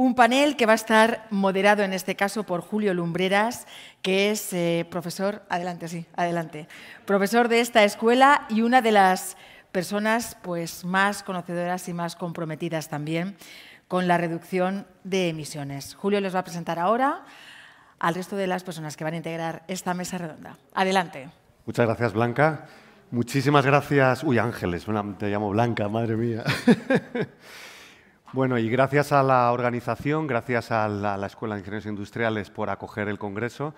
Un panel que va a estar moderado en este caso por Julio Lumbreras, que es eh, profesor, adelante, sí, adelante, profesor de esta escuela y una de las personas pues, más conocedoras y más comprometidas también con la reducción de emisiones. Julio les va a presentar ahora al resto de las personas que van a integrar esta mesa redonda. Adelante. Muchas gracias, Blanca. Muchísimas gracias. Uy, Ángeles, te llamo Blanca, madre mía. Bueno, y gracias a la organización, gracias a la, Escuela de Ingenieros Industriales por acoger el Congreso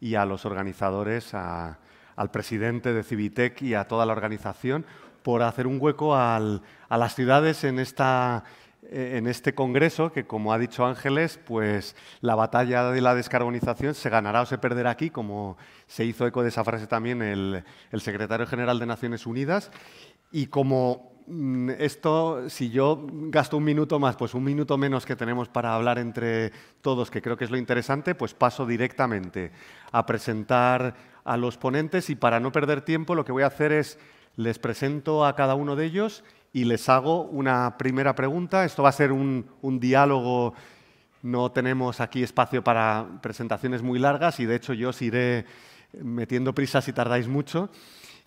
y a los organizadores, al presidente de Civitec y a toda la organización por hacer un hueco a las ciudades en, esta, en este Congreso que, como ha dicho Ángeles, pues la batalla de la descarbonización se ganará o se perderá aquí, como se hizo eco de esa frase también el, el secretario general de Naciones Unidas. Y como Mm, esto, si yo gasto un minuto más, pues un minuto menos que tenemos para hablar entre todos, que creo que es lo interesante, pues paso directamente a presentar a los ponentes y para no perder tiempo lo que voy a hacer es les presento a cada uno de ellos y les hago una primera pregunta. Esto va a ser un, diálogo, no tenemos aquí espacio para presentaciones muy largas y de hecho yo os iré metiendo prisa si tardáis mucho.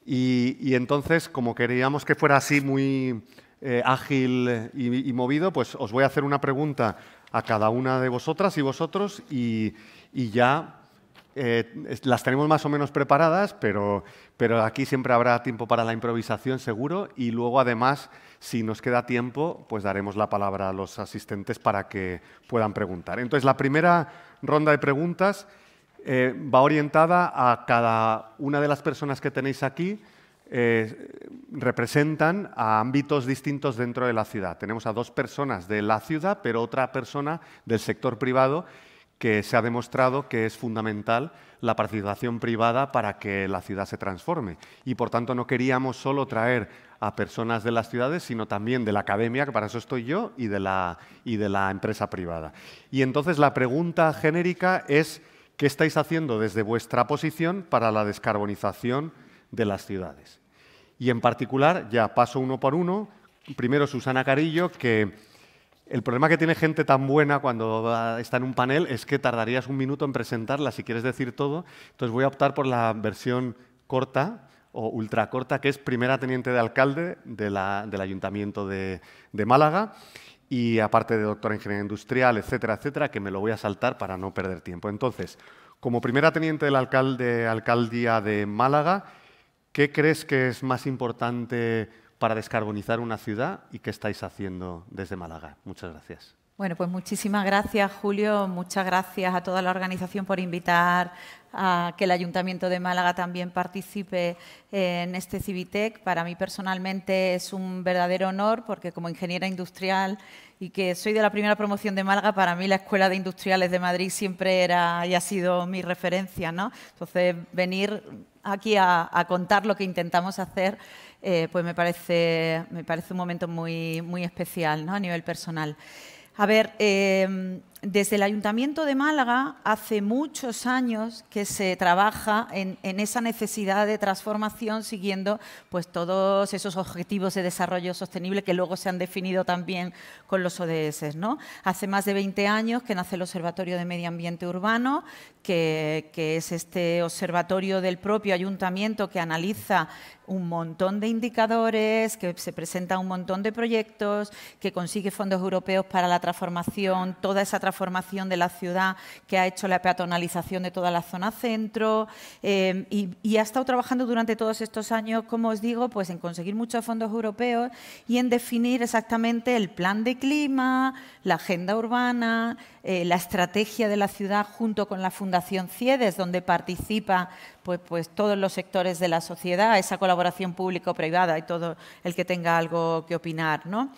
Y, entonces, como queríamos que fuera así muy eh, ágil y, movido, pues os voy a hacer una pregunta a cada una de vosotras y vosotros y, ya eh, las tenemos más o menos preparadas, pero, pero aquí siempre habrá tiempo para la improvisación seguro y luego además, si nos queda tiempo, pues daremos la palabra a los asistentes para que puedan preguntar. Entonces, la primera ronda de preguntas eh, va orientada a cada una de las personas que tenéis aquí, eh, representan a ámbitos distintos dentro de la ciudad. Tenemos a dos personas de la ciudad, pero otra persona del sector privado que se ha demostrado que es fundamental la participación privada para que la ciudad se transforme. Y por tanto no queríamos solo traer a personas de las ciudades, sino también de la academia, que para eso estoy yo, y y de la empresa privada. Y entonces la pregunta genérica es ¿Qué estáis haciendo desde vuestra posición para la descarbonización de las ciudades? Y en particular, ya paso uno por uno, primero Susana Carillo, que el problema que tiene gente tan buena cuando está en un panel es que tardarías un minuto en presentarla si quieres decir todo. Entonces voy a optar por la versión corta o ultracorta, que es primera teniente de alcalde del Ayuntamiento de Málaga y aparte de doctora en ingeniería industrial, etcétera, etcétera, que me lo voy a saltar para no perder tiempo. Entonces, como primera teniente del alcalde, alcaldía de Málaga, ¿qué crees que es más importante para descarbonizar una ciudad y qué estáis haciendo desde Málaga? Muchas gracias. Bueno, pues muchísimas gracias, Julio. Muchas gracias a toda la organización por invitar a que el Ayuntamiento de Málaga también participe en este Civitec. Para mí personalmente es un verdadero honor porque como ingeniera industrial y que soy de la primera promoción de Málaga, para mí la Escuela de Industriales de Madrid siempre era y ha sido mi referencia. Entonces, venir aquí a, contar lo que intentamos hacer eh, pues me parece, me parece un momento muy, especial a nivel personal. A ver, em, desde el Ayuntamiento de Málaga hace muchos años que se trabaja en, esa necesidad de transformación siguiendo pues, todos esos objetivos de desarrollo sostenible que luego se han definido también con los ODS. Hace más de 20 años que nace el Observatorio de Medio Ambiente Urbano, que, que es este observatorio del propio ayuntamiento que analiza un montón de indicadores, que se presenta un montón de proyectos, que consigue fondos europeos para la transformación, toda esa transformación formación de la ciudad que ha hecho la peatonalización de toda la zona centro eh, y, ha estado trabajando durante todos estos años, como os digo, pues en conseguir muchos fondos europeos y en definir exactamente el plan de clima, la agenda urbana, eh, la estrategia de la ciudad junto con la Fundación CIEDES, donde participa pues, pues todos los sectores de la sociedad, esa colaboración público-privada y todo el que tenga algo que opinar, ¿no?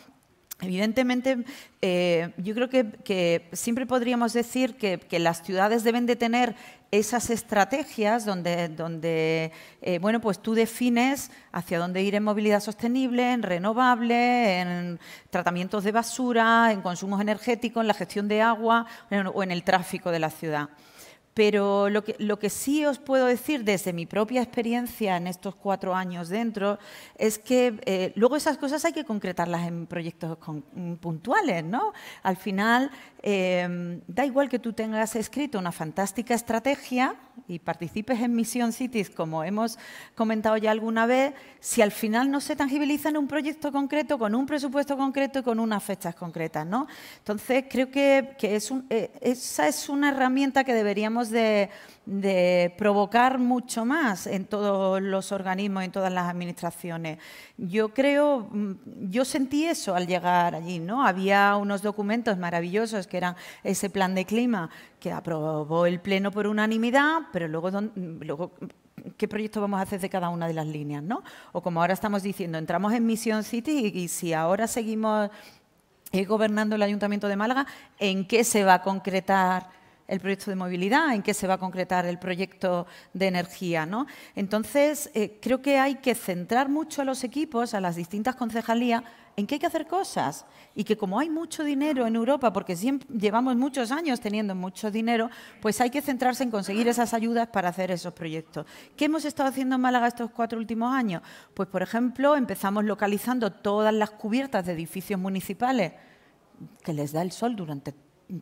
Evidentemente, eh, yo creo que, siempre podríamos decir que, las ciudades deben de tener esas estrategias donde, eh, bueno, pues tú defines hacia dónde ir en movilidad sostenible, en renovable, en tratamientos de basura, en consumos energéticos, en la gestión de agua o en el tráfico de la ciudad. Pero lo que, sí os puedo decir desde mi propia experiencia en estos cuatro años dentro es que eh, luego esas cosas hay que concretarlas en proyectos mm, puntuales, Al final, em, da igual que tú tengas escrito una fantástica estrategia y participes en Mission Cities, como hemos comentado ya alguna vez, si al final no se tangibiliza en un proyecto concreto, con un presupuesto concreto y con unas fechas concretas, Entonces, creo que, es eh, esa es una herramienta que deberíamos de, provocar mucho más en todos los organismos, en todas las administraciones. Yo creo, mm, yo sentí eso al llegar allí, ¿no? Había unos documentos maravillosos que eran ese plan de clima que aprobó el Pleno por unanimidad, pero luego, qué proyecto vamos a hacer de cada una de las líneas, O como ahora estamos diciendo, entramos en Mission City y si ahora seguimos eh, gobernando el Ayuntamiento de Málaga, ¿en qué se va a concretar el proyecto de movilidad, en qué se va a concretar el proyecto de energía. ¿no? Entonces, eh, creo que hay que centrar mucho a los equipos, a las distintas concejalías, en qué hay que hacer cosas y que como hay mucho dinero en Europa, porque llevamos muchos años teniendo mucho dinero, pues hay que centrarse en conseguir esas ayudas para hacer esos proyectos. ¿Qué hemos estado haciendo en Málaga estos cuatro últimos años? Pues, por ejemplo, empezamos localizando todas las cubiertas de edificios municipales que les da el sol durante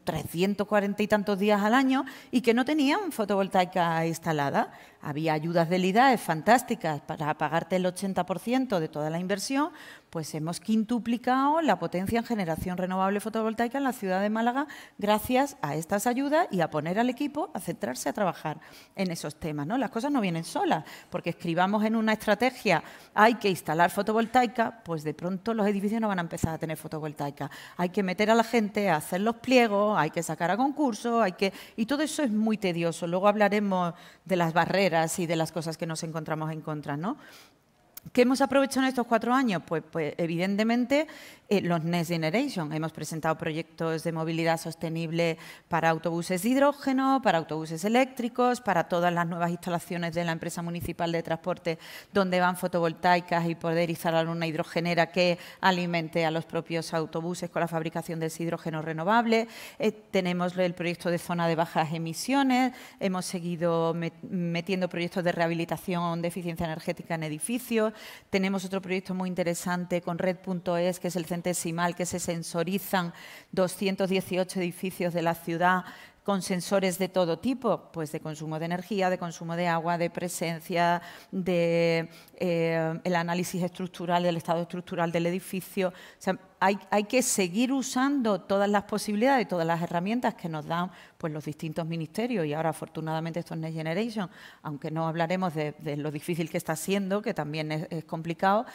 340 y tantos días al año y que no tenían fotovoltaica instalada había ayudas del IDAE fantásticas para pagarte el 80% de toda la inversión, pues hemos quintuplicado la potencia en generación renovable fotovoltaica en la ciudad de Málaga gracias a estas ayudas y a poner al equipo a centrarse a trabajar en esos temas. Las cosas no vienen solas, porque escribamos en una estrategia hay que instalar fotovoltaica, pues de pronto los edificios no van a empezar a tener fotovoltaica. Hay que meter a la gente a hacer los pliegos, hay que sacar a concurso, hay que... Y todo eso es muy tedioso. Luego hablaremos de las barreras y de las cosas que nos encontramos en contra, ¿no? ¿Qué hemos aprovechado en estos cuatro años? pues, pues evidentemente eh, los Next Generation. Hemos presentado proyectos de movilidad sostenible para autobuses de hidrógeno, para autobuses eléctricos, para todas las nuevas instalaciones de la empresa municipal de transporte donde van fotovoltaicas y poder instalar una hidrogenera que alimente a los propios autobuses con la fabricación de ese hidrógeno renovable. Eh, tenemos el proyecto de zona de bajas emisiones. Hemos seguido metiendo proyectos de rehabilitación de eficiencia energética en edificios. Tenemos otro proyecto muy interesante con Red.es, que es el mal que se sensorizan 218 edificios de la ciudad con sensores de todo tipo, pues de consumo de energía, de consumo de agua, de presencia, de eh, el análisis estructural, del estado estructural del edificio. hay, que seguir usando todas las posibilidades, y todas las herramientas que nos dan pues, los distintos ministerios. Y ahora, afortunadamente, esto es Next Generation, aunque no hablaremos de, lo difícil que está siendo, que también es complicado,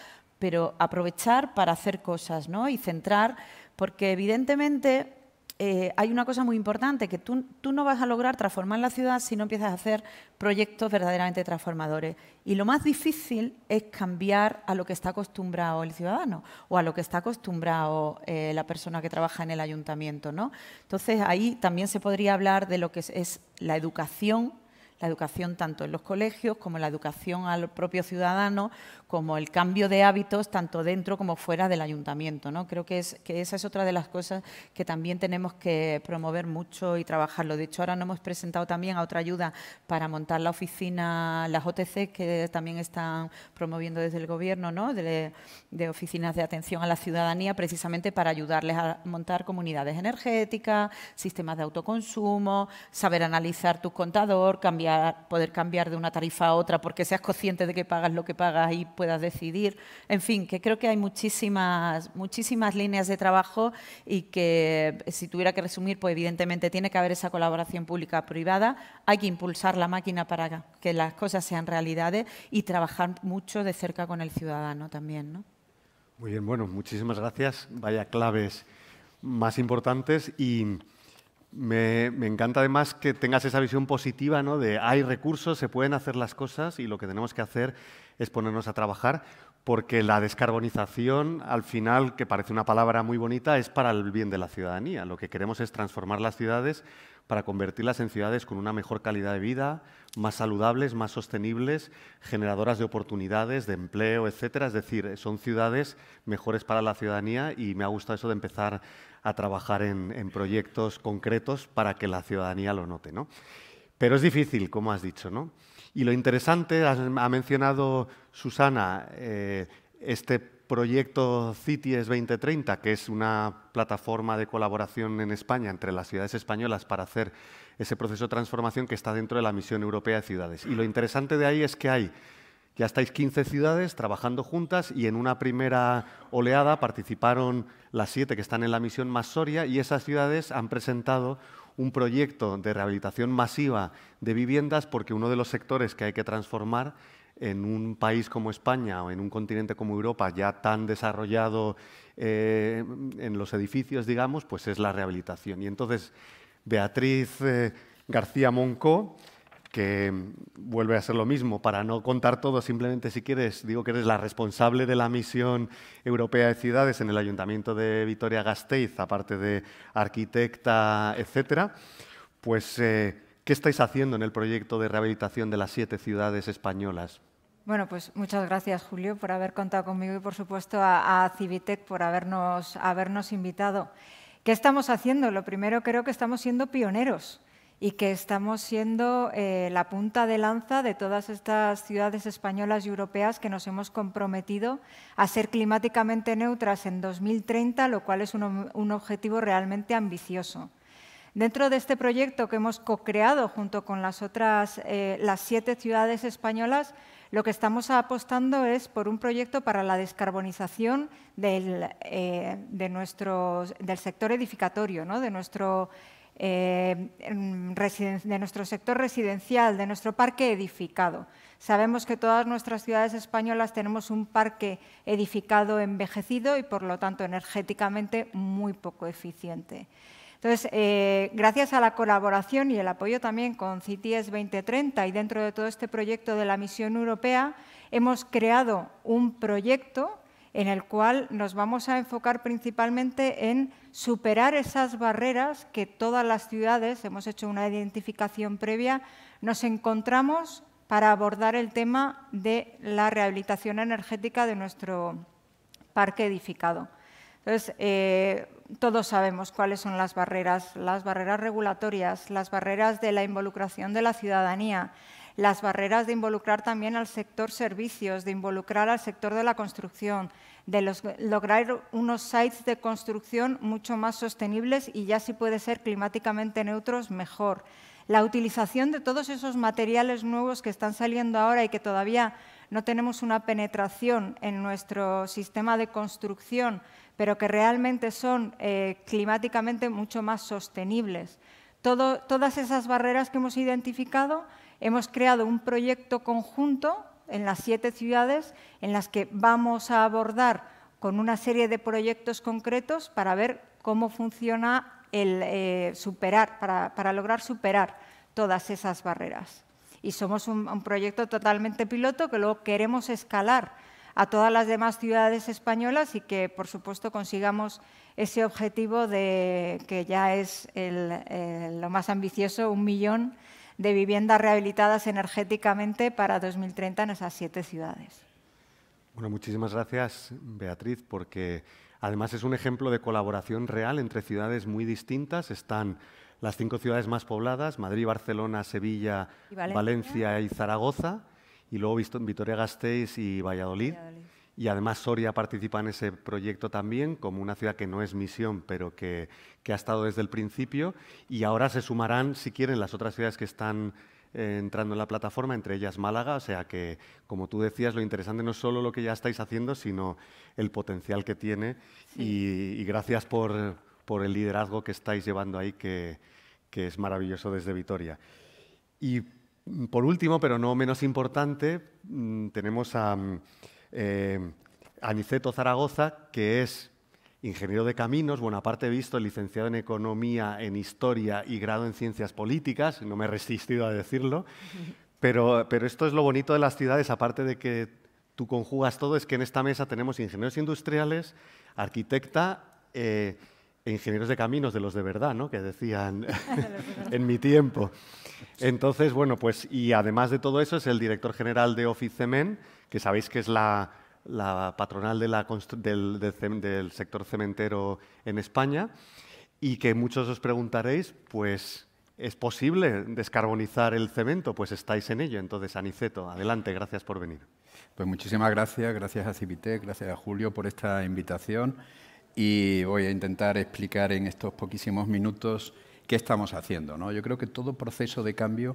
pero aprovechar para hacer cosas ¿no? y centrar, porque evidentemente eh, hay una cosa muy importante, que tú, no vas a lograr transformar la ciudad si no empiezas a hacer proyectos verdaderamente transformadores. Y lo más difícil es cambiar a lo que está acostumbrado el ciudadano o a lo que está acostumbrado eh, la persona que trabaja en el ayuntamiento. ¿no? Entonces, ahí también se podría hablar de lo que es, la educación la educación tanto en los colegios como la educación al propio ciudadano, como el cambio de hábitos tanto dentro como fuera del ayuntamiento. ¿no? Creo que, es, que esa es otra de las cosas que también tenemos que promover mucho y trabajarlo. De hecho, ahora nos hemos presentado también a otra ayuda para montar la oficina, las OTC, que también están promoviendo desde el Gobierno, ¿no? de, de oficinas de atención a la ciudadanía, precisamente para ayudarles a montar comunidades energéticas, sistemas de autoconsumo, saber analizar tu contador, cambiar, poder cambiar de una tarifa a otra porque seas consciente de que pagas lo que pagas y puedas decidir. En fin, que creo que hay muchísimas, muchísimas líneas de trabajo y que si tuviera que resumir, pues evidentemente tiene que haber esa colaboración pública-privada, hay que impulsar la máquina para que las cosas sean realidades y trabajar mucho de cerca con el ciudadano también. ¿no? Muy bien, bueno, muchísimas gracias. Vaya claves más importantes y me, encanta además que tengas esa visión positiva, ¿no? De hay recursos, se pueden hacer las cosas y lo que tenemos que hacer es ponernos a trabajar, porque la descarbonización, al final, que parece una palabra muy bonita, es para el bien de la ciudadanía. Lo que queremos es transformar las ciudades para convertirlas en ciudades con una mejor calidad de vida, más saludables, más sostenibles, generadoras de oportunidades, de empleo, etcétera. Es decir, son ciudades mejores para la ciudadanía y me ha gustado eso de empezar a trabajar en, proyectos concretos para que la ciudadanía lo note. ¿no? Pero es difícil, como has dicho. ¿no? Y lo interesante, ha mencionado Susana, eh, este proyecto CITIES 2030, que es una plataforma de colaboración en España entre las ciudades españolas para hacer ese proceso de transformación que está dentro de la misión europea de ciudades. Y lo interesante de ahí es que hay ya estáis 15 ciudades trabajando juntas y en una primera oleada participaron las siete que están en la misión Masoria y esas ciudades han presentado un proyecto de rehabilitación masiva de viviendas porque uno de los sectores que hay que transformar en un país como España o en un continente como Europa ya tan desarrollado eh, en los edificios, digamos, pues es la rehabilitación. Y entonces Beatriz eh, García Moncó que vuelve a ser lo mismo. Para no contar todo, simplemente si quieres, digo que eres la responsable de la misión europea de ciudades en el Ayuntamiento de Vitoria-Gasteiz, aparte de arquitecta, etcétera. Pues, eh, ¿qué estáis haciendo en el proyecto de rehabilitación de las siete ciudades españolas? Bueno, pues muchas gracias, Julio, por haber contado conmigo y, por supuesto, a, a Civitec por habernos, habernos invitado. ¿Qué estamos haciendo? Lo primero creo que estamos siendo pioneros y que estamos siendo eh, la punta de lanza de todas estas ciudades españolas y europeas que nos hemos comprometido a ser climáticamente neutras en 2030, lo cual es un, objetivo realmente ambicioso. Dentro de este proyecto que hemos co-creado junto con las otras eh, las siete ciudades españolas, lo que estamos apostando es por un proyecto para la descarbonización del, eh, de nuestro, del sector edificatorio, ¿no? de nuestro eh, mm, de nuestro sector residencial, de nuestro parque edificado. Sabemos que todas nuestras ciudades españolas tenemos un parque edificado envejecido y, por lo tanto, energéticamente muy poco eficiente. Entonces, eh, gracias a la colaboración y el apoyo también con CITIES 2030 y dentro de todo este proyecto de la misión europea, hemos creado un proyecto en el cual nos vamos a enfocar principalmente en superar esas barreras que todas las ciudades, hemos hecho una identificación previa, nos encontramos para abordar el tema de la rehabilitación energética de nuestro parque edificado. Entonces, eh, todos sabemos cuáles son las barreras, las barreras regulatorias, las barreras de la involucración de la ciudadanía, las barreras de involucrar también al sector servicios, de involucrar al sector de la construcción, de lograr unos sites de construcción mucho más sostenibles y ya si puede ser climáticamente neutros, mejor. La utilización de todos esos materiales nuevos que están saliendo ahora y que todavía no tenemos una penetración en nuestro sistema de construcción, pero que realmente son eh, climáticamente mucho más sostenibles. todas esas barreras que hemos identificado hemos creado un proyecto conjunto en las siete ciudades en las que vamos a abordar con una serie de proyectos concretos para ver cómo funciona el eh, superar, para, lograr superar todas esas barreras. Y somos un, proyecto totalmente piloto que luego queremos escalar a todas las demás ciudades españolas y que, por supuesto, consigamos ese objetivo de que ya es eh, lo más ambicioso, un millón de viviendas rehabilitadas energéticamente para 2030 en esas siete ciudades. Bueno, muchísimas gracias, Beatriz, porque además es un ejemplo de colaboración real entre ciudades muy distintas. Están las cinco ciudades más pobladas, Madrid, Barcelona, Sevilla, Valencia? y Zaragoza, y luego Vitoria-Gasteiz y Valladolid. Y además Soria participa en ese proyecto también como una ciudad que no es misión, pero que, ha estado desde el principio. Y ahora se sumarán, si quieren, las otras ciudades que están eh, entrando en la plataforma, entre ellas Málaga. O sea que, como tú decías, lo interesante no es solo lo que ya estáis haciendo, sino el potencial que tiene. Y, gracias por, el liderazgo que estáis llevando ahí, que, que, es maravilloso desde Vitoria. Y por último, pero no menos importante, mm, tenemos a, mm, Em, Aniceto Zaragoza, que es ingeniero de caminos, bueno, aparte he visto, licenciado en economía, en historia y grado en ciencias políticas, no me he resistido a decirlo, pero, pero esto es lo bonito de las ciudades, aparte de que tú conjugas todo, es que en esta mesa tenemos ingenieros industriales, arquitecta... Eh, e ingenieros de caminos de los de verdad, ¿no? Que decían en mi tiempo. Entonces, bueno, pues y además de todo eso es el director general de Office Men, que sabéis que es la, patronal de la, del, sector cementero en España, y que muchos os preguntaréis, pues, ¿Es posible descarbonizar el cemento? Pues estáis en ello. Entonces, Aniceto, adelante, gracias por venir. Pues muchísimas gracias, gracias a Civitec, gracias a Julio por esta invitación y voy a intentar explicar en estos poquísimos minutos qué estamos haciendo. Yo creo que todo proceso de cambio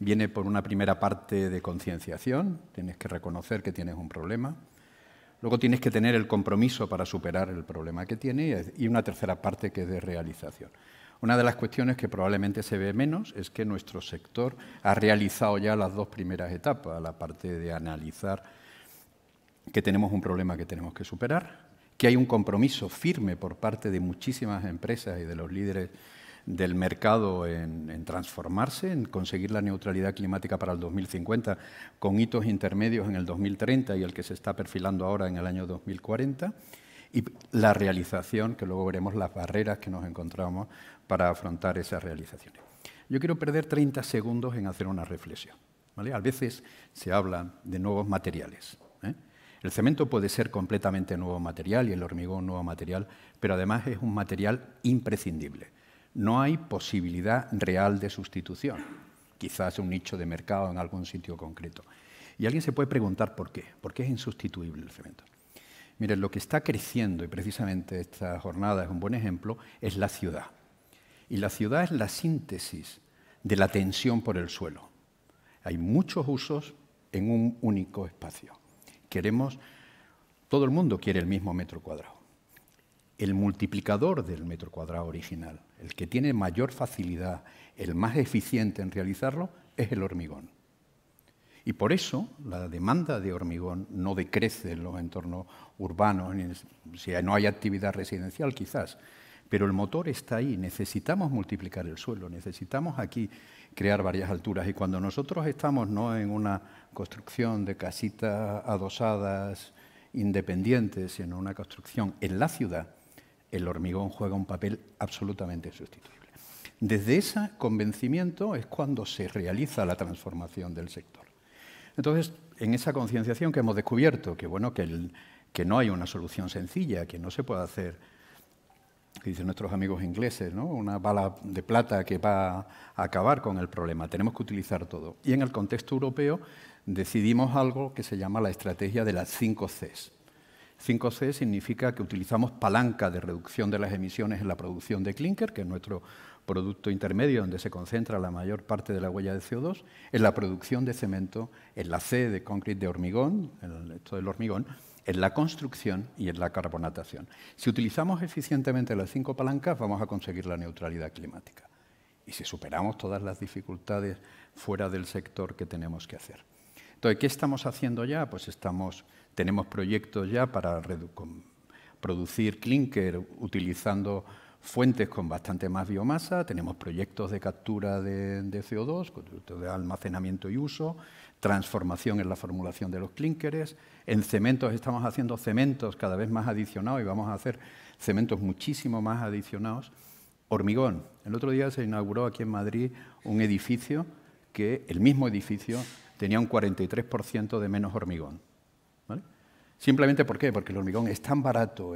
viene por una primera parte de concienciación, tienes que reconocer que tienes un problema, luego tienes que tener el compromiso para superar el problema que tienes y una tercera parte que es de realización. Una de las cuestiones que probablemente se ve menos es que nuestro sector ha realizado ya las dos primeras etapas, la parte de analizar que tenemos un problema que tenemos que superar, que hay un compromiso firme por parte de muchísimas empresas y de los líderes del mercado en, transformarse, en conseguir la neutralidad climática para el 2050, con hitos intermedios en el 2030 y el que se está perfilando ahora en el año 2040, y la realización, que luego veremos las barreras que nos encontramos para afrontar esas realizaciones. Yo quiero perder 30 segundos en hacer una reflexión. A veces se habla de nuevos materiales. ¿eh? El cemento puede ser completamente nuevo material y el hormigón nuevo material, pero además es un material imprescindible no hay posibilidad real de sustitución. Quizás un nicho de mercado en algún sitio concreto. Y alguien se puede preguntar por qué. ¿Por qué es insustituible el cemento? Miren, lo que está creciendo, y precisamente esta jornada es un buen ejemplo, es la ciudad. Y la ciudad es la síntesis de la tensión por el suelo. Hay muchos usos en un único espacio. Queremos, todo el mundo quiere el mismo metro cuadrado el multiplicador del metro cuadrado original, el que tiene mayor facilidad, el más eficiente en realizarlo, es el hormigón. Y por eso la demanda de hormigón no decrece en los entornos urbanos, si no hay actividad residencial quizás, pero el motor está ahí, necesitamos multiplicar el suelo, necesitamos aquí crear varias alturas. Y cuando nosotros estamos no en una construcción de casitas adosadas independientes, sino en una construcción en la ciudad, el hormigón juega un papel absolutamente sustituible. Desde ese convencimiento es cuando se realiza la transformación del sector. Entonces, en esa concienciación que hemos descubierto, que, bueno, que, no hay una solución sencilla, que no se puede hacer, que dicen nuestros amigos ingleses, ¿no? una bala de plata que va a acabar con el problema, tenemos que utilizar todo. Y en el contexto europeo decidimos algo que se llama la estrategia de las 5 Cs. 5C significa que utilizamos palanca de reducción de las emisiones en la producción de clinker, que es nuestro producto intermedio donde se concentra la mayor parte de la huella de CO2, en la producción de cemento, en la C de concrete de hormigón, en esto del hormigón, en la construcción y en la carbonatación. Si utilizamos eficientemente las cinco palancas, vamos a conseguir la neutralidad climática. Y si superamos todas las dificultades fuera del sector que tenemos que hacer. Entonces, ¿qué estamos haciendo ya? Pues estamos tenemos proyectos ya para producir clinker utilizando fuentes con bastante más biomasa, tenemos proyectos de captura de, de CO2, de almacenamiento y uso, transformación en la formulación de los clínkeres, en cementos estamos haciendo cementos cada vez más adicionados y vamos a hacer cementos muchísimo más adicionados. Hormigón. El otro día se inauguró aquí en Madrid un edificio que, el mismo edificio, tenía un 43% de menos hormigón. Simplemente ¿por qué? Porque el hormigón es tan barato,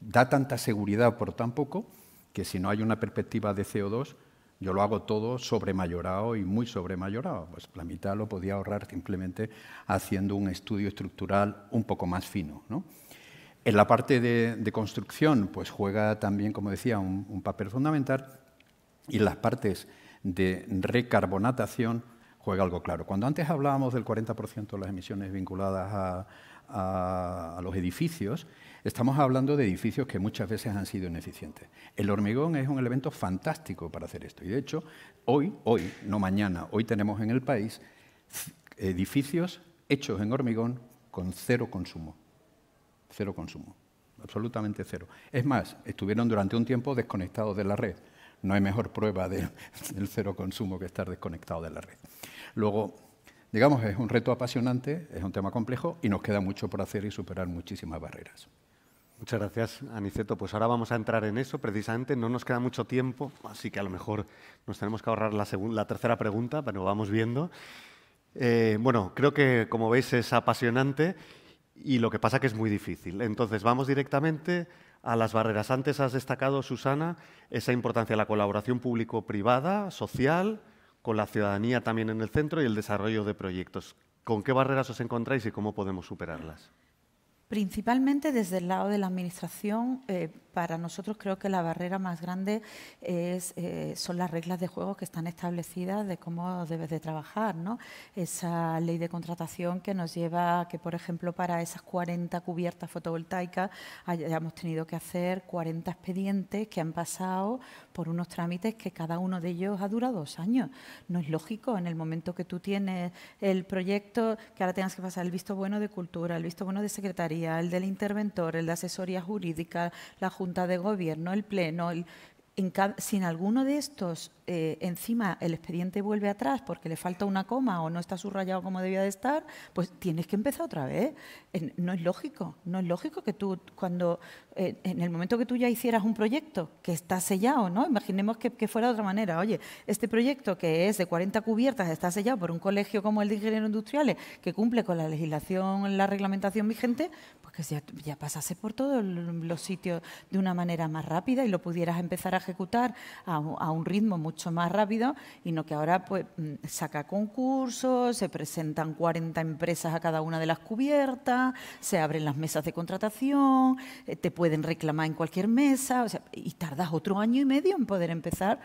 da tanta seguridad por tan poco, que si no hay una perspectiva de CO2, yo lo hago todo sobremayorado y muy sobremayorado. Pues la mitad lo podía ahorrar simplemente haciendo un estudio estructural un poco más fino. En la parte de, construcción, pues juega también, como decía, un, papel fundamental y las partes de recarbonatación juega algo claro. Cuando antes hablábamos del 40% de las emisiones vinculadas a, a, los edificios, estamos hablando de edificios que muchas veces han sido ineficientes. El hormigón es un elemento fantástico para hacer esto. Y de hecho, hoy, hoy, no mañana, hoy tenemos en el país edificios hechos en hormigón con cero consumo. Cero consumo. Absolutamente cero. Es más, estuvieron durante un tiempo desconectados de la red. No hay mejor prueba del, del cero consumo que estar desconectado de la red. Luego, Digamos, es un reto apasionante, es un tema complejo y nos queda mucho por hacer y superar muchísimas barreras. Muchas gracias, Aniceto. Pues ahora vamos a entrar en eso. Precisamente no nos queda mucho tiempo, así que a lo mejor nos tenemos que ahorrar la, la tercera pregunta, pero vamos viendo. Eh, bueno, creo que como veis es apasionante y lo que pasa que es muy difícil. Entonces vamos directamente a las barreras. Antes has destacado, Susana, esa importancia de la colaboración público-privada, social, con la ciudadanía también en el centro y el desarrollo de proyectos. ¿Con qué barreras os encontráis y cómo podemos superarlas? Principalmente desde el lado de la Administración eh, para nosotros creo que la barrera más grande eh, son las reglas de juego que están establecidas de cómo debes de trabajar, ¿no? Esa ley de contratación que nos lleva a que, por ejemplo, para esas 40 cubiertas fotovoltaicas hayamos tenido que hacer 40 expedientes que han pasado por unos trámites que cada uno de ellos ha durado dos años. No es lógico en el momento que tú tienes el proyecto que ahora tengas que pasar el visto bueno de cultura, el visto bueno de secretaría, el del interventor, el de asesoría jurídica, la justicia Junta de Gobierno, el Pleno, el, en si en alguno de estos eh, encima el expediente vuelve atrás porque le falta una coma o no está subrayado como debía de estar, pues tienes que empezar otra vez. no es lógico, no es lógico que tú cuando eh, en el momento que tú ya hicieras un proyecto que está sellado, ¿no? Imaginemos que, fuera de otra manera. Oye, este proyecto que es de 40 cubiertas está sellado por un colegio como el de ingenieros industriales que cumple con la legislación, la reglamentación vigente, pues que ya, ya pasase por todos los sitios de una manera más rápida y lo pudieras empezar a ejecutar a, un ritmo mucho más rápido y no que ahora pues mm, saca concursos, se presentan 40 empresas a cada una de las cubiertas, se abren las mesas de contratación, eh, te pueden reclamar en cualquier mesa, o sea, y tardas otro año y medio en poder empezar.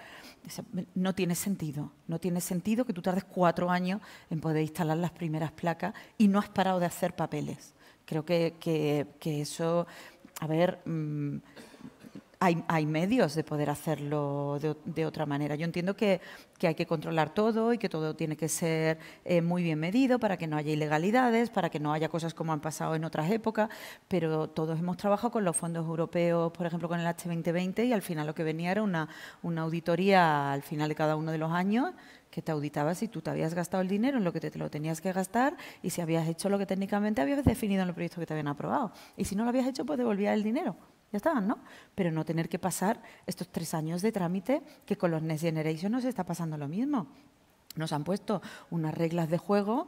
no tiene sentido, no tiene sentido que tú tardes cuatro años en poder instalar las primeras placas y no has parado de hacer papeles. Creo que, eso, a ver, mm, hay, medios de poder hacerlo de, otra manera. Yo entiendo que, hay que controlar todo y que todo tiene que ser eh, muy bien medido para que no haya ilegalidades, para que no haya cosas como han pasado en otras épocas, pero todos hemos trabajado con los fondos europeos, por ejemplo, con el H2020 y al final lo que venía era una, auditoría al final de cada uno de los años que te auditaba si tú te habías gastado el dinero en lo que te, lo tenías que gastar y si habías hecho lo que técnicamente habías definido en el proyecto que te habían aprobado. Y si no lo habías hecho, pues devolvías el dinero. Ya estaban, ¿no? Pero no tener que pasar estos tres años de trámite que con los Next Generation nos está pasando lo mismo. Nos han puesto unas reglas de juego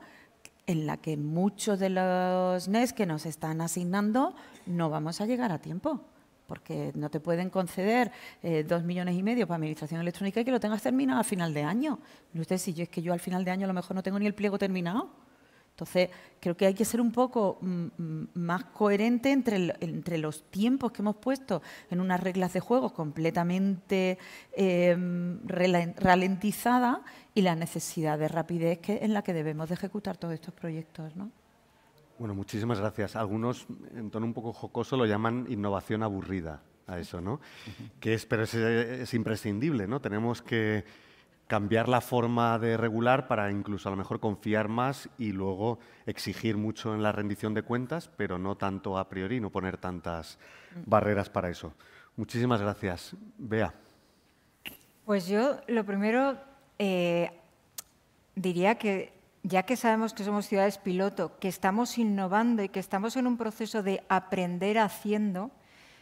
en la que muchos de los NES que nos están asignando no vamos a llegar a tiempo porque no te pueden conceder eh, dos millones y medio para administración electrónica y que lo tengas terminado a final de año. usted, si yo es que yo al final de año a lo mejor no tengo ni el pliego terminado. Entonces, creo que hay que ser un poco mm, mm, más coherente entre, los tiempos que hemos puesto en unas reglas de juego completamente em, ralentizadas y la necesidad de rapidez que, en la que debemos de ejecutar todos estos proyectos. Bueno, muchísimas gracias. Algunos, en tono un poco jocoso, lo llaman innovación aburrida a eso, ¿no? que pero es, es imprescindible, ¿no? Tenemos que cambiar la forma de regular para incluso a lo mejor confiar más y luego exigir mucho en la rendición de cuentas, pero no tanto a priori, no poner tantas mm. barreras para eso. Muchísimas gracias. Bea. Pues yo lo primero eh, diría que ya que sabemos que somos ciudades piloto, que estamos innovando y que estamos en un proceso de aprender haciendo,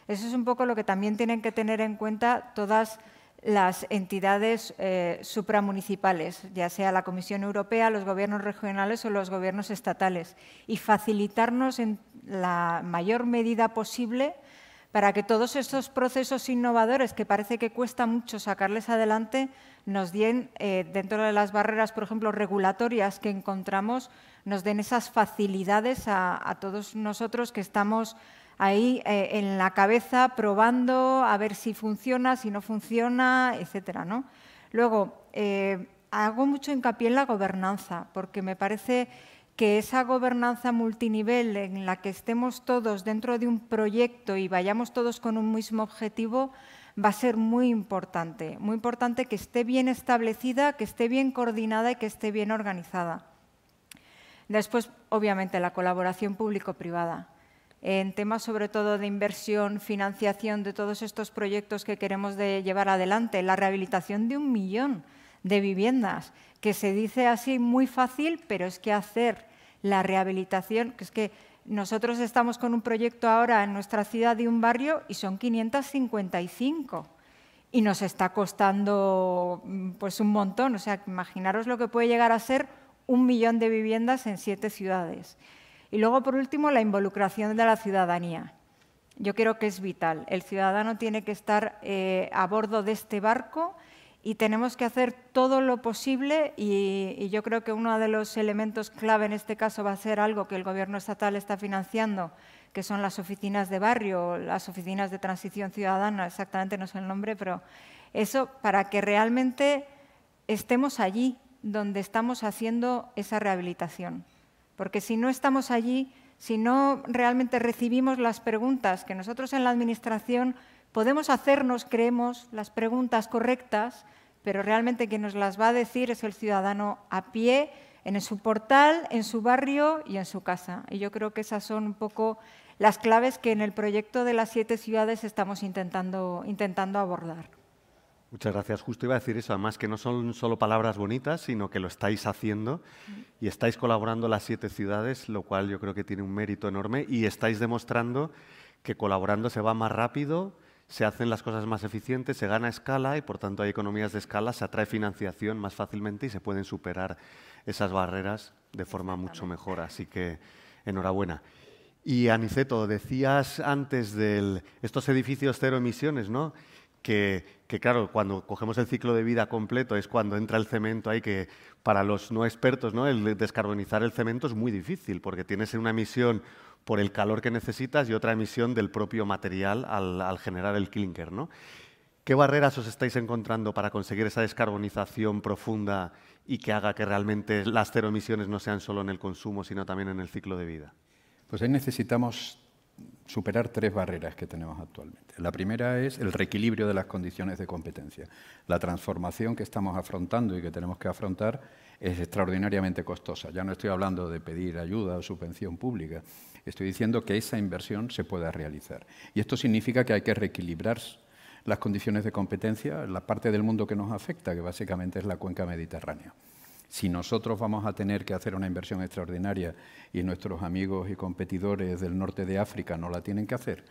eso es un poco lo que también tienen que tener en cuenta todas las entidades eh, supramunicipales, ya sea la Comisión Europea, los gobiernos regionales o los gobiernos estatales, y facilitarnos en la mayor medida posible para que todos estos procesos innovadores, que parece que cuesta mucho sacarles adelante, nos den, eh, dentro de las barreras, por ejemplo, regulatorias que encontramos, nos den esas facilidades a todos nosotros que estamos ahí eh, en la cabeza probando a ver si funciona, si no funciona, etc. Luego, eh, hago mucho hincapié en la gobernanza, porque me parece que esa gobernanza multinivel en la que estemos todos dentro de un proyecto y vayamos todos con un mismo objetivo va a ser muy importante, muy importante que esté bien establecida, que esté bien coordinada y que esté bien organizada. Después, obviamente, la colaboración público-privada en temas sobre todo de inversión, financiación de todos estos proyectos que queremos llevar adelante, la rehabilitación de un millón de viviendas, que se dice así muy fácil, pero es que hacer la rehabilitación, que es que nosotros estamos con un proyecto ahora en nuestra ciudad de un barrio y son 555 y nos está costando mm, pues un montón, o sea, imaginaros lo que puede llegar a ser un millón de viviendas en siete ciudades. Y luego, por último, la involucración de la ciudadanía. Yo creo que es vital. El ciudadano tiene que estar eh, a bordo de este barco y tenemos que hacer todo lo posible y, y, yo creo que uno de los elementos clave en este caso va a ser algo que el Gobierno estatal está financiando, que son las oficinas de barrio, las oficinas de transición ciudadana, exactamente no sé el nombre, pero eso para que realmente estemos allí donde estamos haciendo esa rehabilitación porque si no estamos allí, si no realmente recibimos las preguntas que nosotros en la Administración podemos hacernos, creemos, las preguntas correctas, pero realmente quien nos las va a decir es el ciudadano a pie, en su portal, en su barrio y en su casa. Y yo creo que esas son un poco las claves que en el proyecto de las siete ciudades estamos intentando, intentando abordar. Muchas gracias. Justo iba a decir eso, además que no son solo palabras bonitas, sino que lo estáis haciendo y estáis colaborando las siete ciudades, lo cual yo creo que tiene un mérito enorme y estáis demostrando que colaborando se va más rápido, se hacen las cosas más eficientes, se gana escala y por tanto hay economías de escala, se atrae financiación más fácilmente y se pueden superar esas barreras de forma mucho mejor. Así que enhorabuena. Y Aniceto, decías antes de estos edificios cero emisiones, ¿no? Que que claro, cuando cogemos el ciclo de vida completo es cuando entra el cemento ahí, que para los no expertos, ¿no? el descarbonizar el cemento es muy difícil, porque tienes una emisión por el calor que necesitas y otra emisión del propio material al, generar el clinker. ¿no? ¿Qué barreras os estáis encontrando para conseguir esa descarbonización profunda y que haga que realmente las cero emisiones no sean solo en el consumo, sino también en el ciclo de vida? Pues ahí necesitamos superar tres barreras que tenemos actualmente. La primera es el reequilibrio de las condiciones de competencia. La transformación que estamos afrontando y que tenemos que afrontar es extraordinariamente costosa. Ya no estoy hablando de pedir ayuda o subvención pública, estoy diciendo que esa inversión se pueda realizar. Y esto significa que hay que reequilibrar las condiciones de competencia, en la parte del mundo que nos afecta, que básicamente es la cuenca mediterránea. Si nosotros vamos a tener que hacer una inversión extraordinaria y nuestros amigos y competidores del norte de África no la tienen que hacer,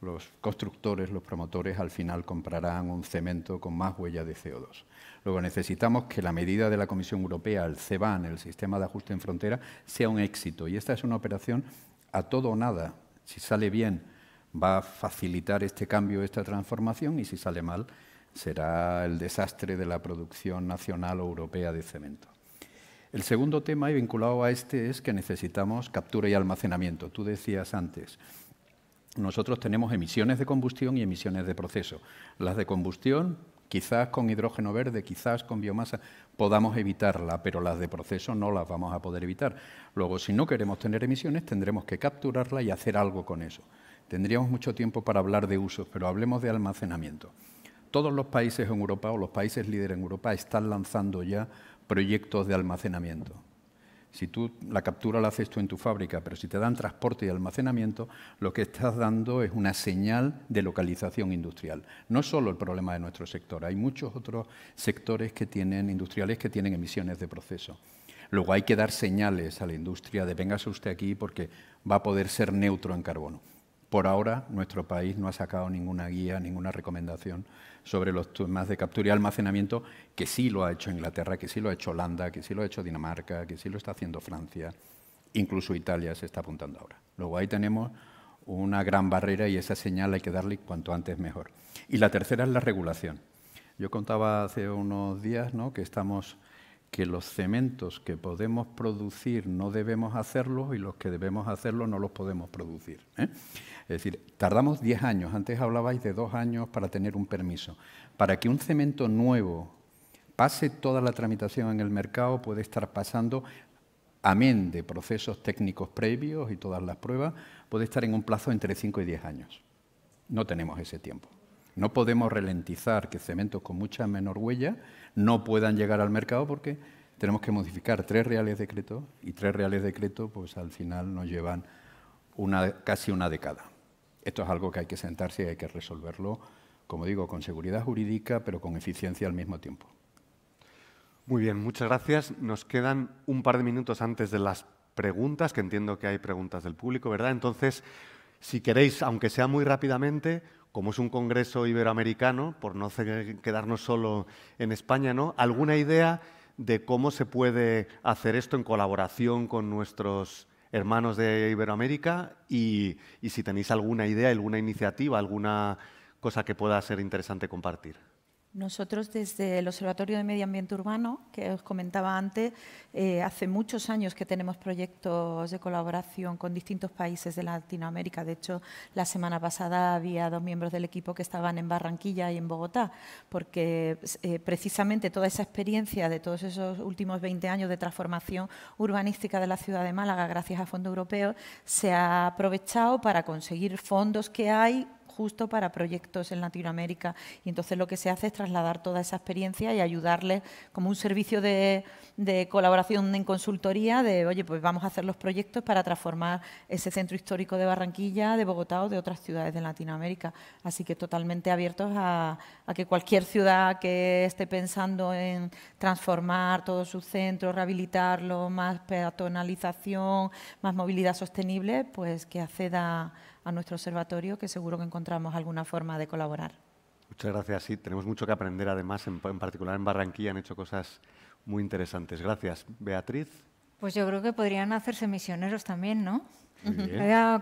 los constructores, los promotores, al final comprarán un cemento con más huella de CO2. Luego necesitamos que la medida de la Comisión Europea, el CEBAN, el Sistema de Ajuste en Frontera, sea un éxito. Y esta es una operación a todo o nada. Si sale bien, va a facilitar este cambio, esta transformación, y si sale mal, será el desastre de la producción nacional o europea de cemento. El segundo tema, y vinculado a este, es que necesitamos captura y almacenamiento. Tú decías antes, nosotros tenemos emisiones de combustión y emisiones de proceso. Las de combustión, quizás con hidrógeno verde, quizás con biomasa, podamos evitarla, pero las de proceso no las vamos a poder evitar. Luego, si no queremos tener emisiones, tendremos que capturarla y hacer algo con eso. Tendríamos mucho tiempo para hablar de usos, pero hablemos de almacenamiento todos los países en Europa o los países líderes en Europa están lanzando ya proyectos de almacenamiento. Si tú la captura la haces tú en tu fábrica, pero si te dan transporte y almacenamiento, lo que estás dando es una señal de localización industrial. No solo el problema de nuestro sector, hay muchos otros sectores que tienen industriales que tienen emisiones de proceso. Luego hay que dar señales a la industria de véngase usted aquí porque va a poder ser neutro en carbono. Por ahora, nuestro país no ha sacado ninguna guía, ninguna recomendación sobre los temas de captura y almacenamiento, que sí lo ha hecho Inglaterra, que sí lo ha hecho Holanda, que sí lo ha hecho Dinamarca, que sí lo está haciendo Francia, incluso Italia se está apuntando ahora. Luego ahí tenemos una gran barrera y esa señal hay que darle cuanto antes mejor. Y la tercera es la regulación. Yo contaba hace unos días ¿no? que estamos que los cementos que podemos producir no debemos hacerlos y los que debemos hacerlos no los podemos producir. ¿eh? Es decir, tardamos 10 años, antes hablabais de dos años para tener un permiso. Para que un cemento nuevo pase toda la tramitación en el mercado puede estar pasando, amén de procesos técnicos previos y todas las pruebas, puede estar en un plazo entre 5 y 10 años. No tenemos ese tiempo. No podemos ralentizar que cementos con mucha menor huella no puedan llegar al mercado porque tenemos que modificar tres reales decretos y tres reales decretos pues al final nos llevan casi una década. Esto es algo que hay que sentarse y hay que resolverlo, como digo, con seguridad jurídica pero con eficiencia al mismo tiempo. Muy bien, muchas gracias. Nos quedan un par de minutos antes de las preguntas, que entiendo que hay preguntas del público, ¿verdad? Entonces, si queréis, aunque sea muy rápidamente, como es un congreso iberoamericano, por no quedarnos solo en España, ¿no? ¿Alguna idea de cómo se puede hacer esto en colaboración con nuestros hermanos de Iberoamérica? Y, y si tenéis alguna idea, alguna iniciativa, alguna cosa que pueda ser interesante compartir. Nosotros desde el Observatorio de Medio Ambiente Urbano, que os comentaba antes, eh, hace muchos años que tenemos proyectos de colaboración con distintos países de Latinoamérica. De hecho, la semana pasada había dos miembros del equipo que estaban en Barranquilla y en Bogotá, porque eh, precisamente toda esa experiencia de todos esos últimos 20 años de transformación urbanística de la ciudad de Málaga, gracias a Fondo Europeo, se ha aprovechado para conseguir fondos que hay justo para proyectos en Latinoamérica. Y entonces lo que se hace es trasladar toda esa experiencia y ayudarles como un servicio de, colaboración en consultoría de, oye, pues vamos a hacer los proyectos para transformar ese centro histórico de Barranquilla, de Bogotá o de otras ciudades de Latinoamérica. Así que totalmente abiertos a, que cualquier ciudad que esté pensando en transformar todo su centro, rehabilitarlo, más peatonalización, más movilidad sostenible, pues que acceda a nuestro observatorio, que seguro que encontramos alguna forma de colaborar. Muchas gracias. Sí, tenemos mucho que aprender. Además, en, particular en Barranquilla han hecho cosas muy interesantes. Gracias. Beatriz. Pues yo creo que podrían hacerse misioneros también, ¿no?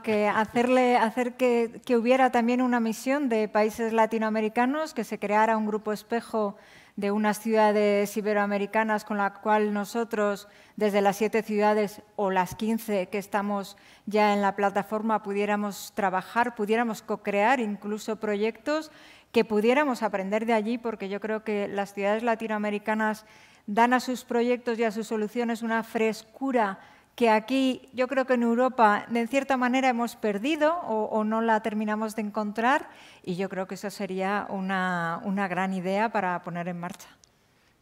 Que hacerle, hacer que, que, hubiera también una misión de países latinoamericanos, que se creara un grupo espejo de unas ciudades iberoamericanas con la cual nosotros, desde las siete ciudades o las quince que estamos ya en la plataforma, pudiéramos trabajar, pudiéramos co-crear incluso proyectos que pudiéramos aprender de allí, porque yo creo que las ciudades latinoamericanas dan a sus proyectos y a sus soluciones una frescura que aquí yo creo que en Europa de cierta manera hemos perdido o, no la terminamos de encontrar y yo creo que eso sería una, gran idea para poner en marcha.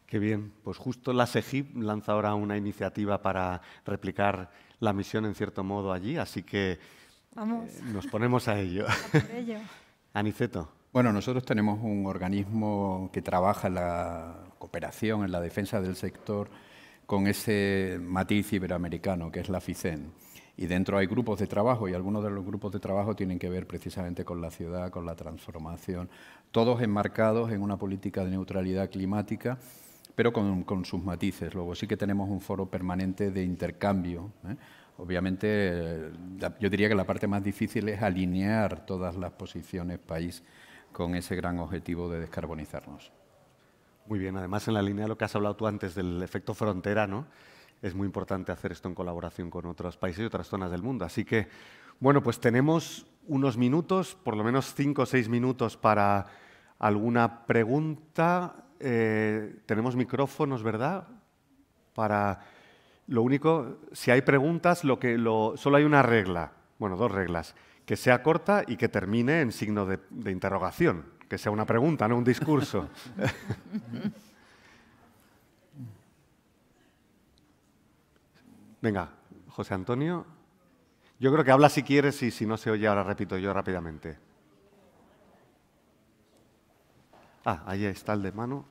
Qué bien, pues justo la CEGIP lanza ahora una iniciativa para replicar la misión en cierto modo allí, así que eh, Vamos. nos ponemos a ello. A ello. Aniceto. Bueno, nosotros tenemos un organismo que trabaja en la cooperación, en la defensa del sector con ese matiz iberoamericano que es la FICEN. Y dentro hay grupos de trabajo y algunos de los grupos de trabajo tienen que ver precisamente con la ciudad, con la transformación, todos enmarcados en una política de neutralidad climática, pero con, sus matices. Luego sí que tenemos un foro permanente de intercambio. ¿eh? Obviamente, eh, yo diría que la parte más difícil es alinear todas las posiciones país con ese gran objetivo de descarbonizarnos. Muy bien, además en la línea de lo que has hablado tú antes del efecto frontera, ¿no? Es muy importante hacer esto en colaboración con otros países y otras zonas del mundo. Así que, bueno, pues tenemos unos minutos, por lo menos cinco o seis minutos para alguna pregunta. Eh, tenemos micrófonos, ¿verdad? Para lo único, si hay preguntas, lo que lo, solo hay una regla, bueno, dos reglas, que sea corta y que termine en signo de interrogación, que sea una pregunta, no un discurso. Venga, José Antonio. Yo creo que habla si quieres y si no se oye ahora repito yo rápidamente. Ah, ahí está el de mano.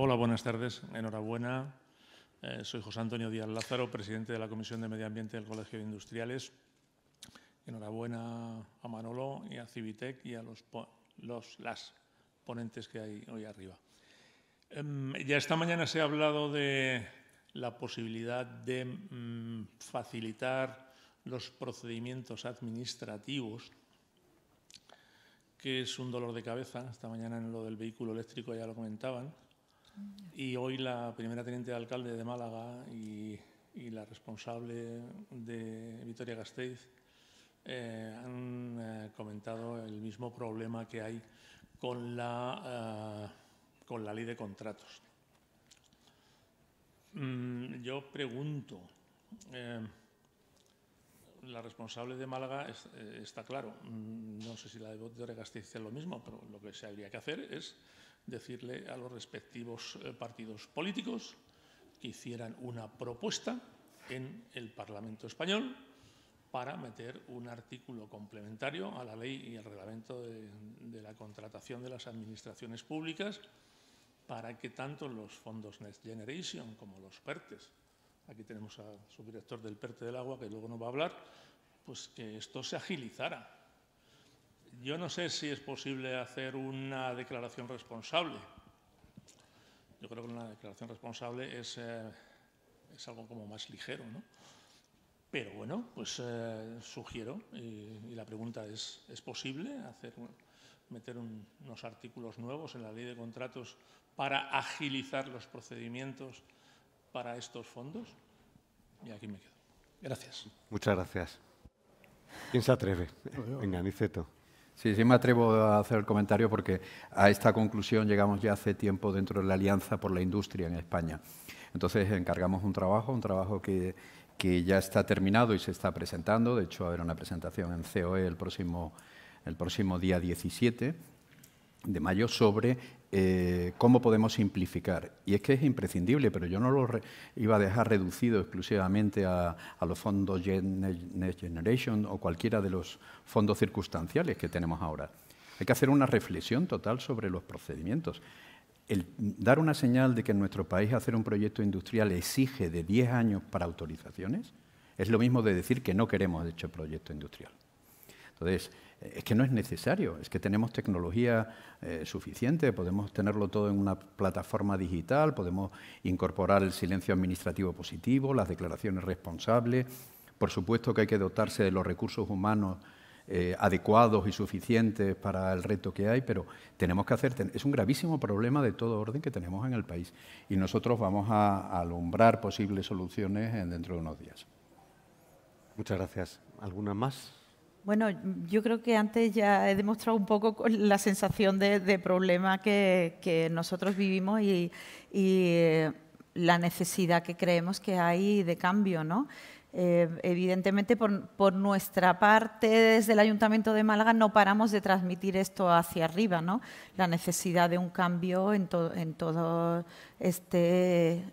Hola, buenas tardes. Enhorabuena. Eh, soy José Antonio Díaz Lázaro, presidente de la Comisión de Medio Ambiente del Colegio de Industriales. Enhorabuena a Manolo y a Civitec y a los, las ponentes que hay hoy arriba. Em, ya esta mañana se ha hablado de la posibilidad de mm, facilitar los procedimientos administrativos que es un dolor de cabeza. Esta mañana en lo del vehículo eléctrico ya lo comentaban y hoy la primera teniente de alcalde de Málaga y, la responsable de Vitoria-Gasteiz eh, han eh, comentado el mismo problema que hay con la, eh, ley de contratos. Mm, yo pregunto, la responsable de Málaga está claro, mm, no sé si la de Vitoria-Gasteiz es lo mismo, pero lo que se habría que hacer es decirle a los respectivos eh, partidos políticos que hicieran una propuesta en el Parlamento español para meter un artículo complementario a la ley y al reglamento de, la contratación de las administraciones públicas para que tanto los fondos Next Generation como los PERTES, aquí tenemos al subdirector del PERTE del agua que luego nos va a hablar, pues que esto se agilizara, yo no sé si es posible hacer una declaración responsable. Yo creo que una declaración responsable es, eh, es algo como más ligero, ¿no? Pero bueno, pues eh, sugiero, y, la pregunta es, ¿es posible hacer, meter unos artículos nuevos en la ley de contratos para agilizar los procedimientos para estos fondos? Y aquí me quedo. Gracias. Muchas gracias. ¿Quién se atreve? Venga, Niceto. Sí, sí me atrevo a hacer el comentario porque a esta conclusión llegamos ya hace tiempo dentro de la Alianza por la Industria en España. Entonces encargamos un trabajo, un trabajo que, ya está terminado y se está presentando. De hecho, habrá una presentación en COE el próximo, el próximo día 17 de mayo sobre eh, cómo podemos simplificar. Y es que es imprescindible, pero yo no lo iba a dejar reducido exclusivamente a, los fondos Next Generation o cualquiera de los fondos circunstanciales que tenemos ahora. Hay que hacer una reflexión total sobre los procedimientos. El dar una señal de que en nuestro país hacer un proyecto industrial exige de 10 años para autorizaciones es lo mismo de decir que no queremos hecho este proyecto industrial. Entonces, es que no es necesario, es que tenemos tecnología eh, suficiente, podemos tenerlo todo en una plataforma digital, podemos incorporar el silencio administrativo positivo, las declaraciones responsables. Por supuesto que hay que dotarse de los recursos humanos eh, adecuados y suficientes para el reto que hay, pero tenemos que hacer, es un gravísimo problema de todo orden que tenemos en el país y nosotros vamos a, alumbrar posibles soluciones dentro de unos días. Muchas gracias. ¿Alguna más? Bueno, yo creo que antes ya he demostrado un poco la sensación de, problema que, nosotros vivimos y, eh, la necesidad que creemos que hay de cambio, ¿no? Eh, evidentemente, por, nuestra parte, desde el Ayuntamiento de Málaga no paramos de transmitir esto hacia arriba, ¿no? La necesidad de un cambio en todo este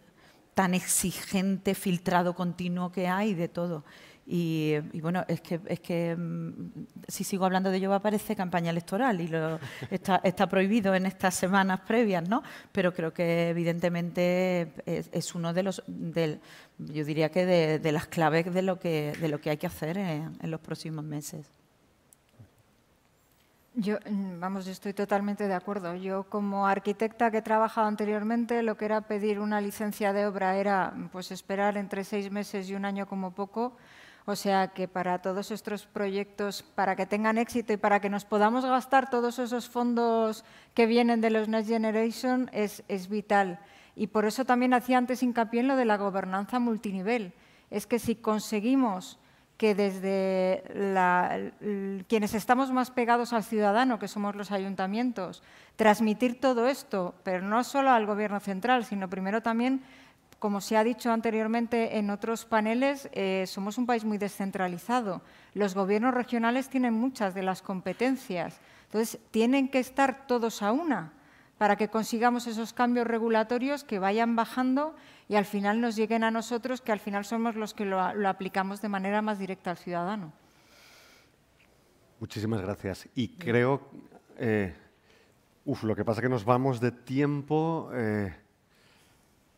tan exigente filtrado continuo que hay de todo. Y, bueno, es que, es que mm, si sigo hablando de ello va a campaña electoral y lo, está, prohibido en estas semanas previas, ¿no? Pero creo que evidentemente es, uno de los, del, yo diría que de, las claves de lo que, de lo que hay que hacer en, los próximos meses. Yo, mm, vamos, yo estoy totalmente de acuerdo. Yo, como arquitecta que he trabajado anteriormente, lo que era pedir una licencia de obra era pues, esperar entre seis meses y un año como poco o sea que para todos estos proyectos, para que tengan éxito y para que nos podamos gastar todos esos fondos que vienen de los Next Generation es, vital. Y por eso también hacía antes hincapié en lo de la gobernanza multinivel. Es que si conseguimos que desde quienes estamos más pegados al ciudadano, que somos los ayuntamientos, transmitir todo esto, pero no solo al Gobierno central, sino primero también como se ha dicho anteriormente en otros paneles, eh, somos un país muy descentralizado. Los gobiernos regionales tienen muchas de las competencias. Entonces, tienen que estar todos a una para que consigamos esos cambios regulatorios que vayan bajando y al final nos lleguen a nosotros, que al final somos los que lo, aplicamos de manera más directa al ciudadano. Muchísimas gracias. Y creo, eh, uf, lo que pasa es que nos vamos de tiempo. Eh,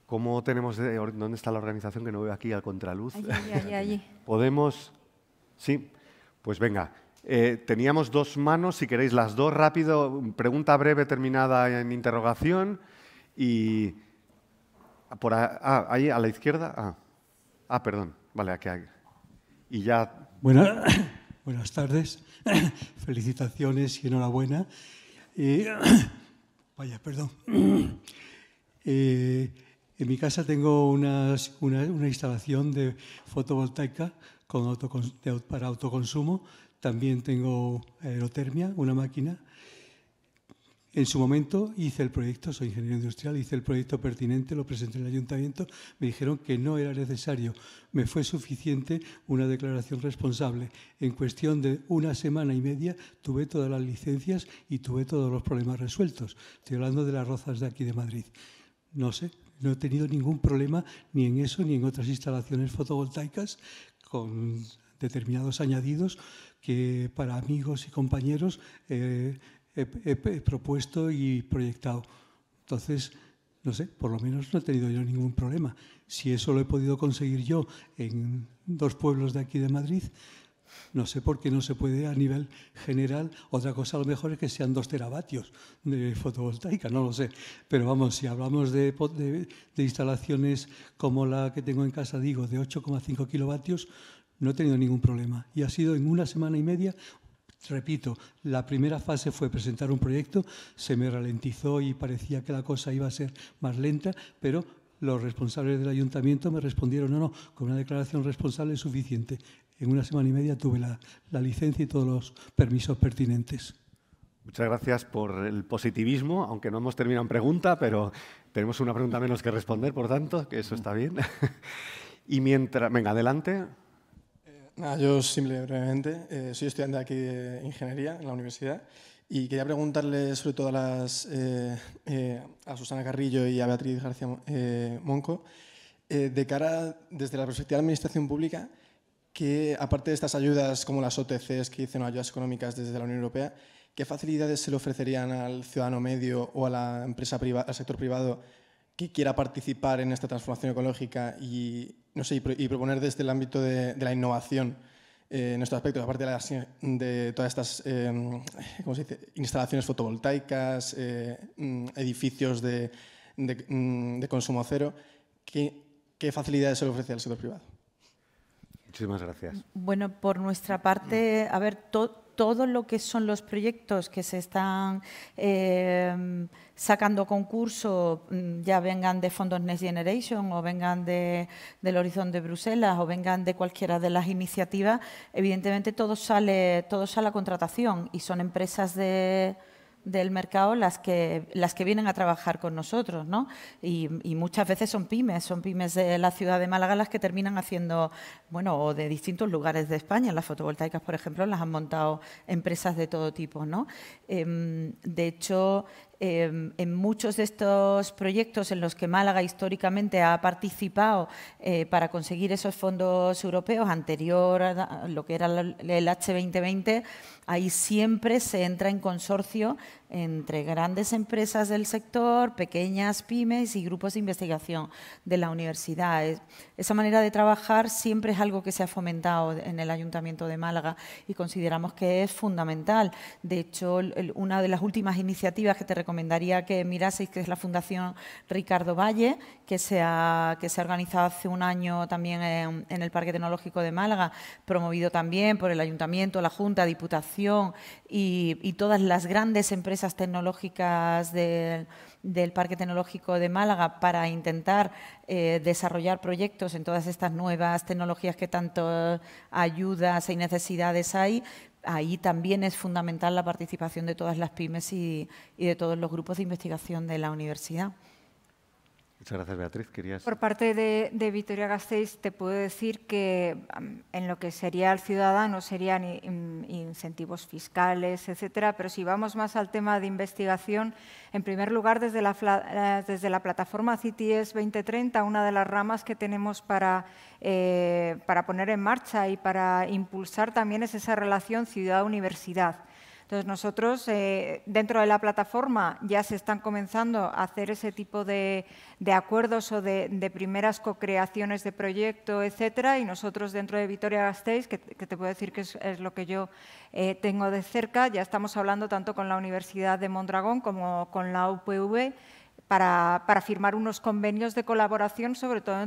¿Cómo tenemos, eh, dónde está la organización que no veo aquí al contraluz? Podemos, sí, pues venga. Eh, teníamos dos manos, si queréis las dos rápido, pregunta breve terminada en interrogación y por ah, ahí a la izquierda, ah, ah perdón, vale, aquí, hay. y ya. Bueno. buenas tardes, felicitaciones y enhorabuena. Eh, vaya, perdón. Eh, en mi casa tengo una, instalación de fotovoltaica con para autoconsumo. También tengo aerotermia, una máquina. En su momento hice el proyecto, soy ingeniero industrial, hice el proyecto pertinente, lo presenté en el ayuntamiento, me dijeron que no era necesario, me fue suficiente una declaración responsable. En cuestión de una semana y media tuve todas las licencias y tuve todos los problemas resueltos. Estoy hablando de las rozas de aquí de Madrid. No sé, no he tenido ningún problema ni en eso ni en otras instalaciones fotovoltaicas con determinados añadidos que para amigos y compañeros eh, he, propuesto y proyectado. Entonces, no sé, por lo menos no he tenido yo ningún problema. Si eso lo he podido conseguir yo en dos pueblos de aquí de Madrid, no sé por qué no se puede a nivel general. Otra cosa a lo mejor es que sean dos teravatios de fotovoltaica, no lo sé. Pero vamos, si hablamos de, instalaciones como la que tengo en casa, digo, de 8,5 kilovatios, no he tenido ningún problema. Y ha sido en una semana y media repito, la primera fase fue presentar un proyecto, se me ralentizó y parecía que la cosa iba a ser más lenta, pero los responsables del ayuntamiento me respondieron, no, no, con una declaración responsable es suficiente en una semana y media tuve la, licencia y todos los permisos pertinentes. Muchas gracias por el positivismo, aunque no hemos terminado en pregunta, pero tenemos una pregunta menos que responder, por tanto, que eso está bien. y mientras, venga, adelante. Eh, yo simplemente, eh, soy estudiante aquí de ingeniería en la universidad y quería preguntarle sobre todo las, eh, a Susana Carrillo y a Beatriz García Monco, de cara desde la perspectiva de la administración pública, aparte de estas ayudas como las OTCs que dicen ayudas económicas desde la Unión Europea, ¿qué facilidades se le ofrecerían al ciudadano medio o la empresa al sector privado que quiera participar en esta transformación ecológica y, no sé, y, proponer desde el ámbito de, la innovación eh, en estos aspecto, aparte de, todas estas eh, instalaciones fotovoltaicas, eh, mm, edificios mm, de, consumo cero, ¿qué, ¿qué facilidades se le ofrece al sector privado? Muchísimas gracias. Bueno, por nuestra parte, a ver, todo lo que son los proyectos que se están em, sacando concurso, mm, ya vengan de fondos Next Generation o vengan de, del Horizonte de Bruselas o vengan de cualquiera de las iniciativas, evidentemente todo sale, todo sale a contratación y son empresas de del mercado las que, las que vienen a trabajar con nosotros, Y, muchas veces son pymes, son pymes de la ciudad de Málaga las que terminan haciendo, bueno, o de distintos lugares de España. Las fotovoltaicas, por ejemplo, las han montado empresas de todo tipo, ¿no? Em, de hecho, em, en muchos de estos proyectos en los que Málaga históricamente ha participado eh, para conseguir esos fondos europeos anterior a lo que era el H2020, Ahí siempre se entra en consorcio entre grandes empresas del sector, pequeñas pymes y grupos de investigación de la universidad. Esa manera de trabajar siempre es algo que se ha fomentado en el Ayuntamiento de Málaga y consideramos que es fundamental. De hecho, una de las últimas iniciativas que te recomendaría que miraseis, que es la Fundación Ricardo Valle, que se ha, que se organizado hace un año también en el Parque Tecnológico de Málaga, promovido también por el Ayuntamiento, la Junta, Diputación, y, todas las grandes empresas tecnológicas del, Parque Tecnológico de Málaga para intentar eh, desarrollar proyectos en todas estas nuevas tecnologías que tanto ayudas y necesidades hay, ahí también es fundamental la participación de todas las pymes y de todos los grupos de investigación de la universidad gracias, Beatriz. Por parte de, de Victoria Gasteiz, te puedo decir que en lo que sería el ciudadano serían incentivos fiscales, etcétera, pero si vamos más al tema de investigación, en primer lugar, desde la, eh, desde la plataforma CITIES 2030, una de las ramas que tenemos para, eh, para poner en marcha y para impulsar también es esa relación ciudad-universidad. Entonces, nosotros eh, dentro de la plataforma ya se están comenzando a hacer ese tipo de, acuerdos o de, primeras co-creaciones de proyecto, etcétera, y nosotros dentro de Vitoria Gasteiz, que, te puedo decir que es, lo que yo eh, tengo de cerca, ya estamos hablando tanto con la Universidad de Mondragón como con la UPV para, firmar unos convenios de colaboración, sobre todo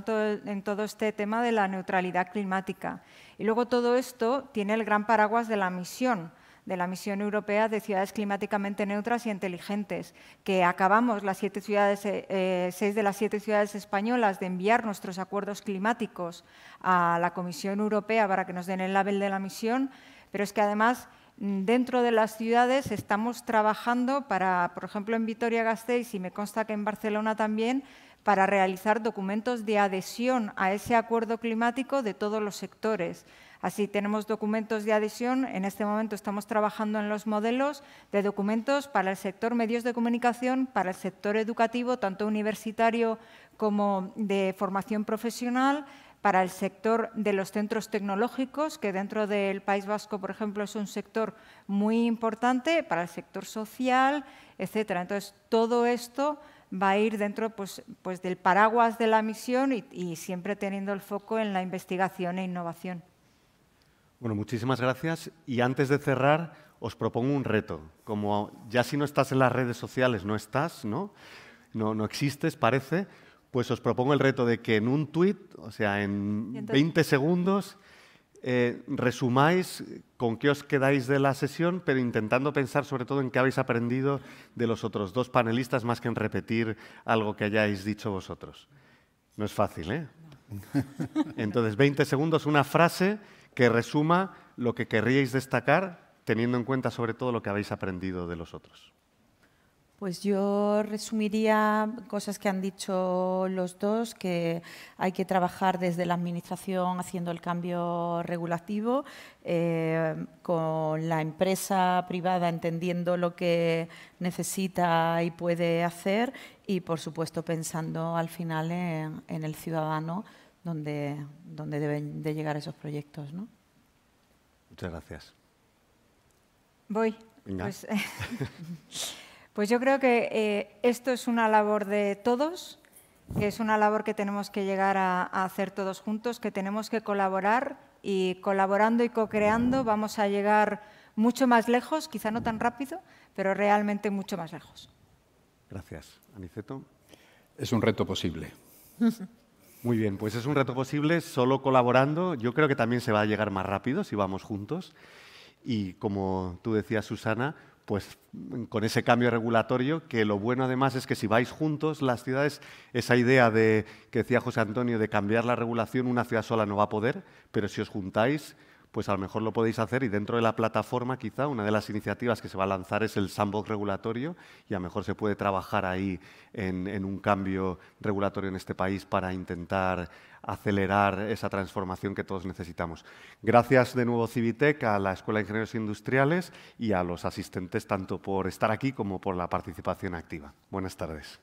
en, todo este tema de la neutralidad climática. Y luego todo esto tiene el gran paraguas de la misión de la Misión Europea de Ciudades Climáticamente Neutras y Inteligentes, que acabamos las siete ciudades, eh, eh, seis de las siete ciudades españolas de enviar nuestros acuerdos climáticos a la Comisión Europea para que nos den el label de la misión, pero es que además mm, dentro de las ciudades estamos trabajando para, por ejemplo, en Vitoria-Gasteiz y me consta que en Barcelona también, para realizar documentos de adhesión a ese acuerdo climático de todos los sectores. Así tenemos documentos de adhesión, en este momento estamos trabajando en los modelos de documentos para el sector medios de comunicación, para el sector educativo, tanto universitario como de formación profesional, para el sector de los centros tecnológicos, que dentro del País Vasco, por ejemplo, es un sector muy importante, para el sector social, etcétera. Entonces, todo esto va a ir dentro pues, pues, del paraguas de la misión y siempre teniendo el foco en la investigación e innovación. Bueno, muchísimas gracias. Y antes de cerrar, os propongo un reto. Como ya si no estás en las redes sociales, no estás, ¿no? No, no existes, parece. Pues os propongo el reto de que en un tweet, o sea, en 20 segundos, eh, resumáis con qué os quedáis de la sesión, pero intentando pensar sobre todo en qué habéis aprendido de los otros dos panelistas, más que en repetir algo que hayáis dicho vosotros. No es fácil, ¿eh? Entonces, 20 segundos, una frase que resuma lo que querríais destacar, teniendo en cuenta sobre todo lo que habéis aprendido de los otros. Pues yo resumiría cosas que han dicho los dos, que hay que trabajar desde la Administración haciendo el cambio regulativo, eh, con la empresa privada entendiendo lo que necesita y puede hacer y, por supuesto, pensando al final en el ciudadano donde, donde deben de llegar esos proyectos. ¿no? Muchas gracias. Voy. Pues, pues, yo creo que eh, esto es una labor de todos, que es una labor que tenemos que llegar a, a hacer todos juntos, que tenemos que colaborar y colaborando y co-creando vamos a llegar mucho más lejos, quizá no tan rápido, pero realmente mucho más lejos. Gracias. Aniceto. Es un reto posible. Muy bien, pues es un reto posible solo colaborando. Yo creo que también se va a llegar más rápido si vamos juntos. Y como tú decías, Susana, pues con ese cambio regulatorio, que lo bueno además es que si vais juntos las ciudades, esa idea de, que decía José Antonio de cambiar la regulación, una ciudad sola no va a poder, pero si os juntáis, pues a lo mejor lo podéis hacer y dentro de la plataforma quizá una de las iniciativas que se va a lanzar es el sandbox regulatorio y a lo mejor se puede trabajar ahí en, un cambio regulatorio en este país para intentar acelerar esa transformación que todos necesitamos. Gracias de nuevo Civitec, a la Escuela de Ingenieros Industriales y a los asistentes tanto por estar aquí como por la participación activa. Buenas tardes.